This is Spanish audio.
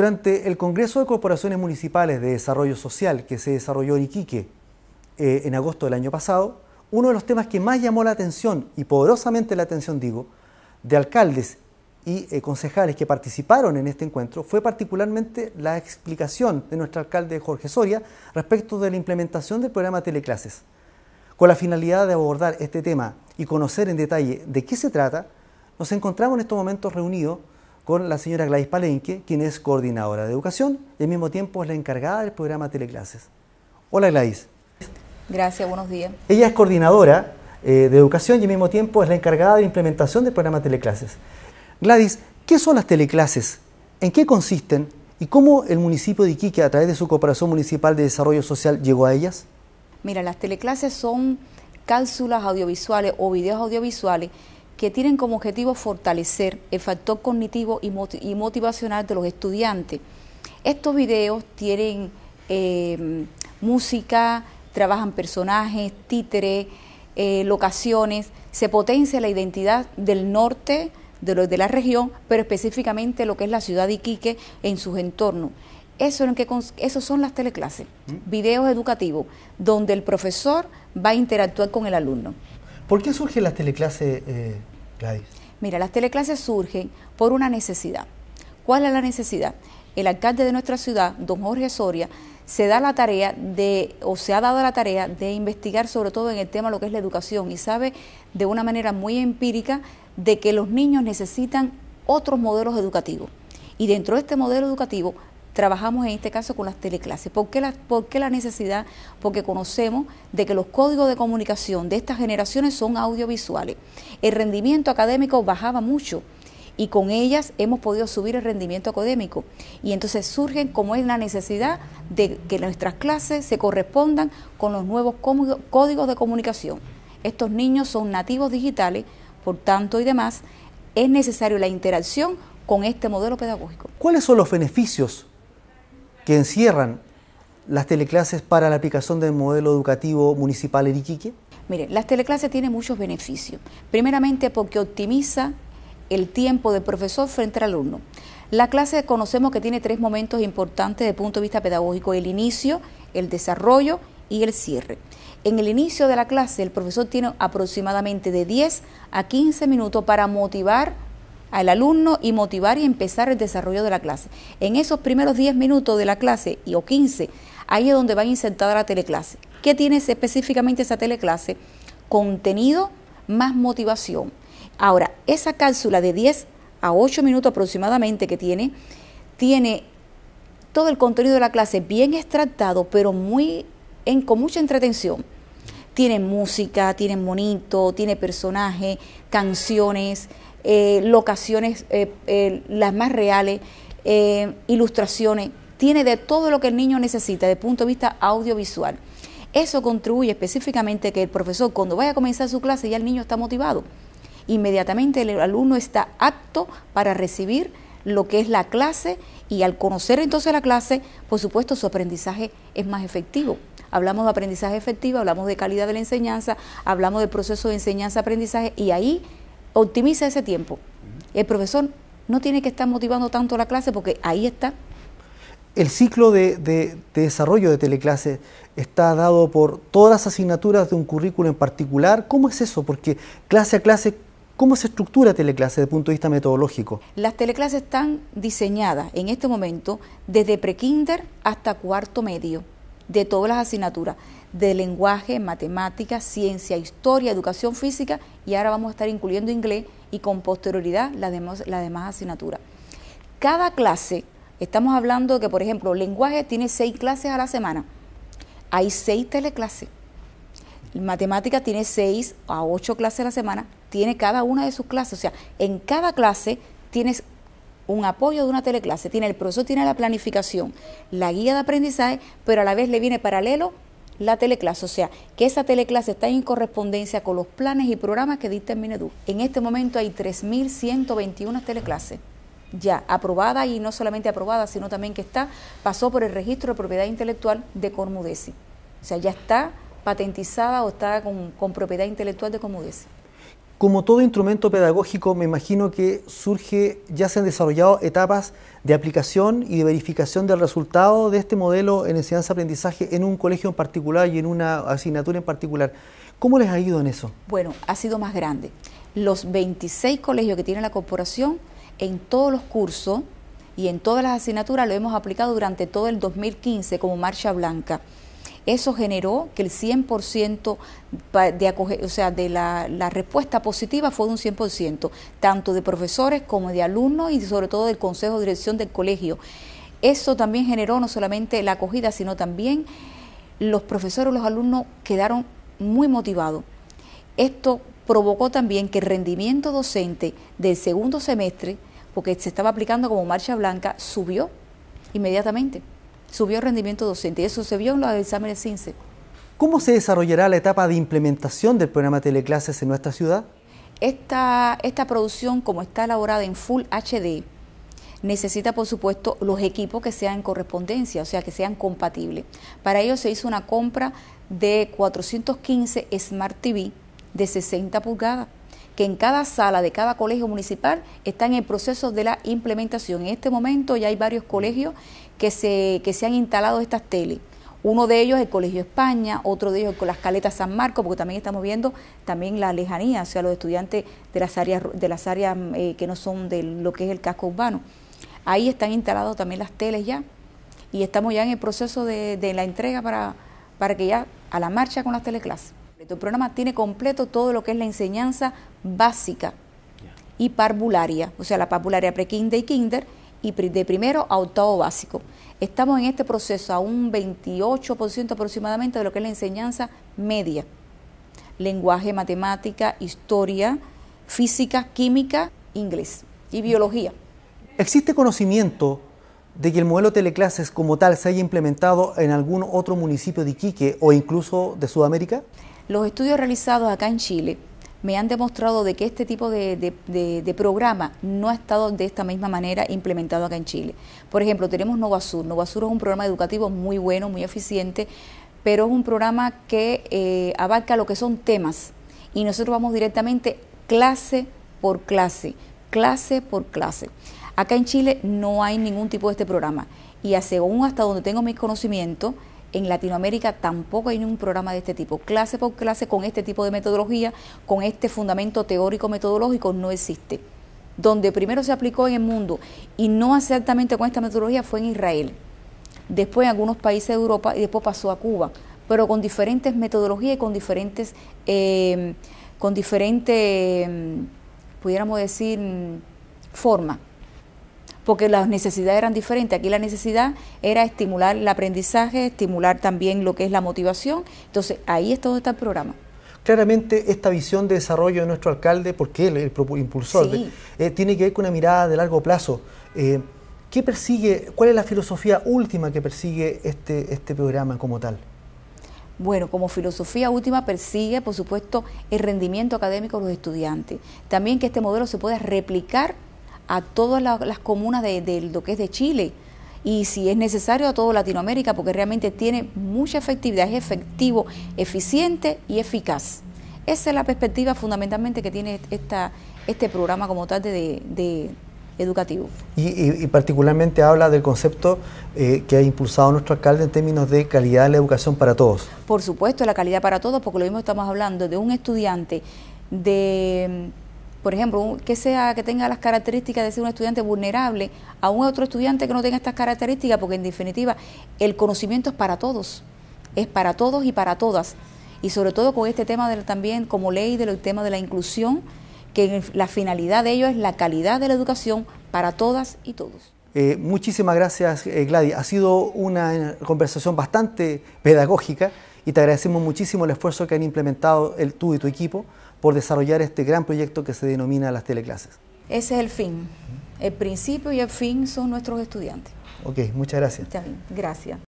Durante el Congreso de Corporaciones Municipales de Desarrollo Social que se desarrolló en Iquique eh, en agosto del año pasado, uno de los temas que más llamó la atención, y poderosamente la atención digo, de alcaldes y eh, concejales que participaron en este encuentro fue particularmente la explicación de nuestro alcalde Jorge Soria respecto de la implementación del programa Teleclases. Con la finalidad de abordar este tema y conocer en detalle de qué se trata, nos encontramos en estos momentos reunidos con la señora Gladys Palenque, quien es coordinadora de educación y al mismo tiempo es la encargada del programa Teleclases. Hola Gladys. Gracias, buenos días. Ella es coordinadora eh, de educación y al mismo tiempo es la encargada de implementación del programa Teleclases. Gladys, ¿qué son las teleclases? ¿En qué consisten? ¿Y cómo el municipio de Iquique, a través de su Cooperación Municipal de Desarrollo Social, llegó a ellas? Mira, las teleclases son cápsulas audiovisuales o videos audiovisuales que tienen como objetivo fortalecer el factor cognitivo y, motivacional de los estudiantes. Estos videos tienen em, música, trabajan personajes, títeres, eh, locaciones, se potencia la identidad del norte de, la región, pero específicamente lo que es la ciudad de Iquique en sus entornos. Eso, son las teleclases, mm. videos educativos, donde el profesor va a interactuar con el alumno. ¿Por qué surgen las teleclases, eh, Gladys? Mira, las teleclases surgen por una necesidad. ¿Cuál es la necesidad? El alcalde de nuestra ciudad, don Jorge Soria, se da la tarea de, o se ha dado la tarea de investigar sobre todo en el tema de lo que es la educación y sabe de una manera muy empírica de que los niños necesitan otros modelos educativos. Y dentro de este modelo educativo trabajamos en este caso con las teleclases. ¿Por qué la, la necesidad? Porque conocemos de que los códigos de comunicación de estas generaciones son audiovisuales. El rendimiento académico bajaba mucho y con ellas hemos podido subir el rendimiento académico. Y entonces surgen como es la necesidad de que nuestras clases se correspondan con los nuevos códigos de comunicación. Estos niños son nativos digitales, por tanto y demás, es necesario la interacción con este modelo pedagógico. ¿Cuáles son los beneficios que encierran las teleclases para la aplicación del modelo educativo municipal en Iquique? las teleclases tienen muchos beneficios. Primeramente porque optimiza el tiempo del profesor frente al alumno. La clase conocemos que tiene tres momentos importantes desde el punto de vista pedagógico, el inicio, el desarrollo y el cierre. En el inicio de la clase el profesor tiene aproximadamente de 10 a 15 minutos para motivar al alumno y motivar y empezar el desarrollo de la clase. En esos primeros 10 minutos de la clase y o 15, ahí es donde va insertada la teleclase. ¿Qué tiene específicamente esa teleclase? Contenido más motivación. Ahora, esa cápsula de 10 a 8 minutos aproximadamente que tiene, tiene todo el contenido de la clase bien extractado, pero muy en, con mucha entretención. Tiene música, tiene monito, tiene personajes, canciones, eh, locaciones, eh, eh, las más reales, ilustraciones, tiene de todo lo que el niño necesita desde el punto de vista audiovisual. Eso contribuye específicamente que el profesor cuando vaya a comenzar su clase ya el niño está motivado. Inmediatamente el alumno está apto para recibir lo que es la clase y al conocer entonces la clase, por supuesto, su aprendizaje es más efectivo. Hablamos de aprendizaje efectivo, hablamos de calidad de la enseñanza, hablamos del proceso de enseñanza-aprendizaje y ahí optimiza ese tiempo. El profesor no tiene que estar motivando tanto la clase porque ahí está. El ciclo de, desarrollo de teleclase está dado por todas las asignaturas de un currículo en particular. ¿Cómo es eso? Porque clase a clase, ¿Cómo se estructura teleclase desde el punto de vista metodológico? Las teleclases están diseñadas en este momento desde prekinder hasta cuarto medio de todas las asignaturas de lenguaje, matemática, ciencia, historia, educación física y ahora vamos a estar incluyendo inglés y con posterioridad las demás, las demás asignaturas. Cada clase, estamos hablando que, por ejemplo, lenguaje tiene seis clases a la semana. Hay seis teleclases. matemática tiene seis a ocho clases a la semana. Tiene cada una de sus clases. O sea, en cada clase tienes un apoyo de una teleclase. Tiene el proceso tiene la planificación, la guía de aprendizaje, pero a la vez le viene paralelo la teleclase, o sea, que esa teleclase está en correspondencia con los planes y programas que dicta el Minedu. En este momento hay 3.121 teleclases ya aprobada y no solamente aprobada, sino también que está, pasó por el registro de propiedad intelectual de Cormudesi. O sea, ya está patentizada o está con, con propiedad intelectual de Cormudesi. Como todo instrumento pedagógico, me imagino que surge, ya se han desarrollado etapas de aplicación y de verificación del resultado de este modelo en enseñanza-aprendizaje en un colegio en particular y en una asignatura en particular. ¿Cómo les ha ido en eso? Bueno, ha sido más grande. Los 26 colegios que tiene la corporación, en todos los cursos y en todas las asignaturas lo hemos aplicado durante todo el 2015 como marcha blanca. Eso generó que el 100% de o sea, de la, respuesta positiva fue de un 100%, tanto de profesores como de alumnos y sobre todo del consejo de dirección del colegio. Eso también generó no solamente la acogida, sino también los profesores, los alumnos quedaron muy motivados. Esto provocó también que el rendimiento docente del segundo semestre, porque se estaba aplicando como marcha blanca, subió inmediatamente subió el rendimiento docente y eso se vio en los exámenes CINCE. ¿Cómo se desarrollará la etapa de implementación del programa Teleclases en nuestra ciudad? Esta, esta producción, como está elaborada en Full HD, necesita, por supuesto, los equipos que sean en correspondencia, o sea, que sean compatibles. Para ello se hizo una compra de 415 Smart TV de 60 pulgadas que en cada sala de cada colegio municipal ...están en proceso de la implementación. En este momento ya hay varios colegios que se, que se han instalado estas teles. Uno de ellos el Colegio España, otro de ellos con las Caletas San Marcos, porque también estamos viendo también la lejanía, o sea, los estudiantes de las áreas, de las áreas eh, que no son de lo que es el casco urbano. Ahí están instalados también las teles ya y estamos ya en el proceso de, la entrega para, que ya a la marcha con las teleclases. El programa tiene completo todo lo que es la enseñanza básica y parvularia, o sea, la parvularia pre-kinder y kinder, y de primero a octavo básico. Estamos en este proceso a un 28% aproximadamente de lo que es la enseñanza media. Lenguaje, matemática, historia, física, química, inglés y biología. ¿Existe conocimiento de que el modelo teleclases como tal se haya implementado en algún otro municipio de Iquique o incluso de Sudamérica? Los estudios realizados acá en Chile me han demostrado de que este tipo de, programa no ha estado de esta misma manera implementado acá en Chile. Por ejemplo, tenemos Novasur. Novasur es un programa educativo muy bueno, muy eficiente, pero es un programa que eh, abarca lo que son temas y nosotros vamos directamente clase por clase, clase por clase. Acá en Chile no hay ningún tipo de este programa y según hasta donde tengo mis conocimientos, en Latinoamérica tampoco hay ningún programa de este tipo. Clase por clase, con este tipo de metodología, con este fundamento teórico-metodológico, no existe. Donde primero se aplicó en el mundo y no exactamente con esta metodología fue en Israel. Después en algunos países de Europa y después pasó a Cuba, pero con diferentes metodologías y con diferentes, eh, con diferentes, mm, pudiéramos decir, formas porque las necesidades eran diferentes. Aquí la necesidad era estimular el aprendizaje, estimular también lo que es la motivación. Entonces, ahí es todo está el programa. Claramente esta visión de desarrollo de nuestro alcalde, porque él es el impulsor, eh, tiene que ver con una mirada de largo plazo. Eh, ¿Qué persigue, cuál es la filosofía última que persigue este, este programa como tal? Bueno, como filosofía última persigue, por supuesto, el rendimiento académico de los estudiantes. También que este modelo se pueda replicar a todas las comunas de, lo que es de Chile y si es necesario a toda Latinoamérica porque realmente tiene mucha efectividad, es efectivo, eficiente y eficaz. Esa es la perspectiva fundamentalmente que tiene esta, este programa como tal de, educativo. Y, particularmente habla del concepto eh, que ha impulsado nuestro alcalde en términos de calidad de la educación para todos. Por supuesto, la calidad para todos, porque lo mismo estamos hablando de un estudiante de por ejemplo, que sea que tenga las características de ser un estudiante vulnerable a un otro estudiante que no tenga estas características, porque en definitiva el conocimiento es para todos, es para todos y para todas. Y sobre todo con este tema del, también como ley del tema de la inclusión, que la finalidad de ello es la calidad de la educación para todas y todos. Eh, muchísimas gracias, eh, Gladys. Ha sido una eh, conversación bastante pedagógica y te agradecemos muchísimo el esfuerzo que han implementado el, tú y tu equipo por desarrollar este gran proyecto que se denomina las teleclases. Ese es el fin. El principio y el fin son nuestros estudiantes. Ok, muchas gracias. gracias.